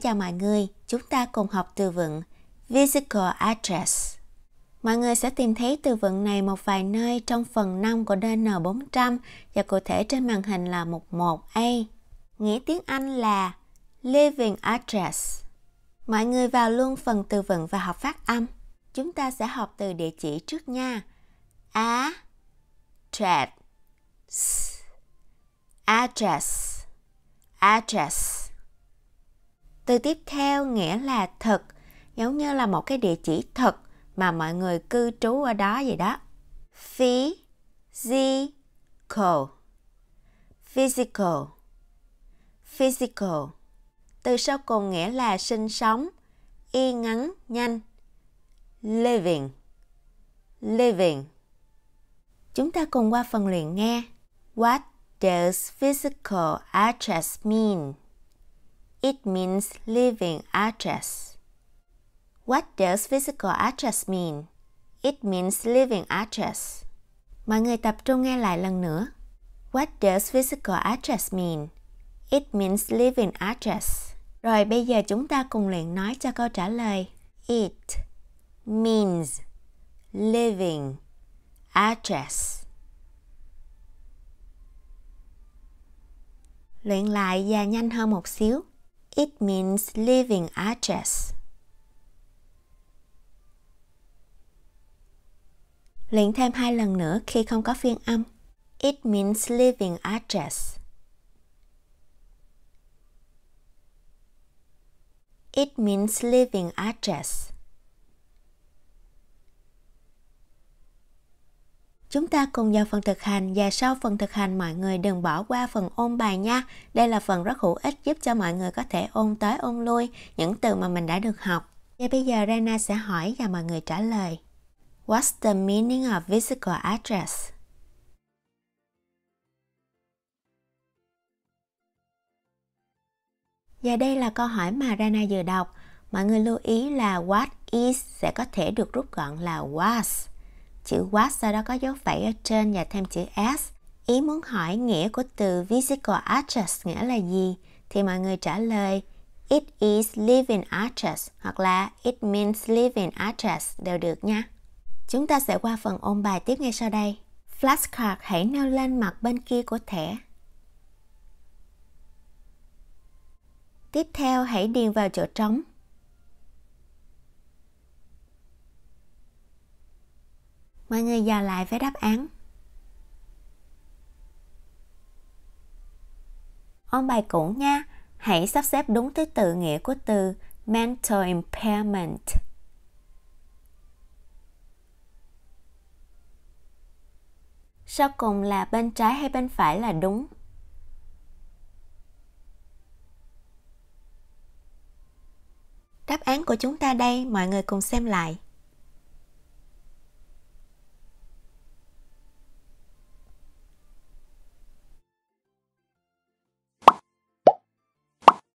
chào mọi người, chúng ta cùng học từ vựng Physical Address. Mọi người sẽ tìm thấy từ vựng này một vài nơi trong phần 5 của DN400 và cụ thể trên màn hình là mục 1A. Nghĩa tiếng Anh là Living Address. Mọi người vào luôn phần từ vựng và học phát âm. Chúng ta sẽ học từ địa chỉ trước nha. A address address address từ tiếp theo nghĩa là thực, giống như là một cái địa chỉ thực mà mọi người cư trú ở đó vậy đó. Physical Physical Physical Từ sau cùng nghĩa là sinh sống, y ngắn, nhanh. Living Living Chúng ta cùng qua phần luyện nghe. What does physical address mean? It means living address. What does physical address mean? It means living address. Mọi người tập trung nghe lại lần nữa. What does physical address mean? It means living address. Rồi bây giờ chúng ta cùng luyện nói cho câu trả lời. It means living address. Luyện lại và nhanh hơn một xíu. It means living address. Luyện thêm hai lần nữa khi không có phiên âm. It means living address. It means living address. Chúng ta cùng vào phần thực hành và sau phần thực hành mọi người đừng bỏ qua phần ôn bài nha. Đây là phần rất hữu ích giúp cho mọi người có thể ôn tới ôn lui những từ mà mình đã được học. Và bây giờ Rana sẽ hỏi và mọi người trả lời. What's the meaning of physical address? Và đây là câu hỏi mà Rana vừa đọc. Mọi người lưu ý là what is sẽ có thể được rút gọn là was chữ what sau đó có dấu phẩy ở trên và thêm chữ s. Ý muốn hỏi nghĩa của từ physical address nghĩa là gì thì mọi người trả lời it is living address hoặc là it means living address đều được nha. Chúng ta sẽ qua phần ôn bài tiếp ngay sau đây. Flashcard hãy nêu lên mặt bên kia của thẻ. Tiếp theo hãy điền vào chỗ trống mọi người giờ lại với đáp án ôn bài cũ nha hãy sắp xếp đúng thứ tự nghĩa của từ mental impairment sau cùng là bên trái hay bên phải là đúng đáp án của chúng ta đây mọi người cùng xem lại